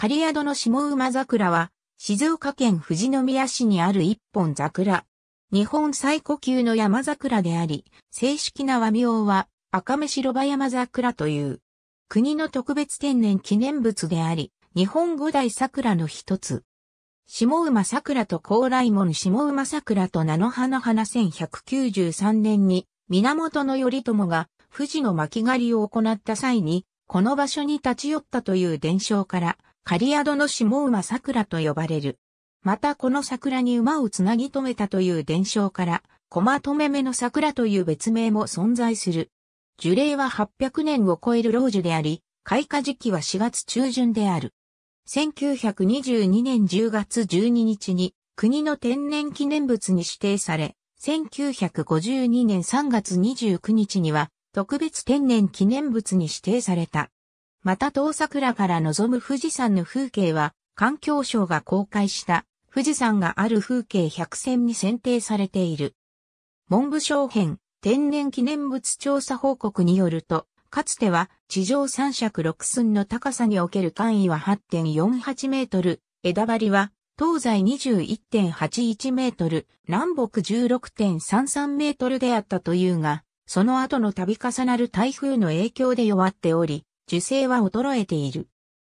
狩宿の下馬桜は、静岡県富士宮市にある一本桜。日本最古級の山桜であり、正式な和名は、赤目白馬山桜という、国の特別天然記念物であり、日本五大桜の一つ。下馬桜と高麗門下馬桜と菜の花花1193年に、源頼朝が富士の巻狩りを行った際に、この場所に立ち寄ったという伝承から、狩宿の下馬桜と呼ばれる。またこの桜に馬をつなぎ止めたという伝承から、駒留めの桜という別名も存在する。樹齢は800年を超える老樹であり、開花時期は4月中旬である。1922年10月12日に国の天然記念物に指定され、1952年3月29日には特別天然記念物に指定された。また遠桜から望む富士山の風景は、環境省が公開した富士山がある風景百選に選定されている。文部省編天然記念物調査報告によると、かつては地上三尺六寸の高さにおける簡易は8.48メートル、枝張りは東西21.81メートル、南北16.33メートルであったというが、その後の度重なる台風の影響で弱っており、受精は衰えている。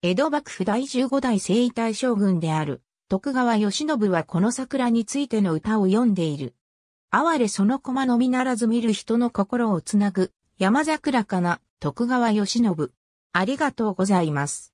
江戸幕府第15代征夷大将軍である徳川慶喜はこの桜についての歌を読んでいる。哀れその駒のみならず見る人の心をつなぐ山桜かな徳川慶喜。ありがとうございます。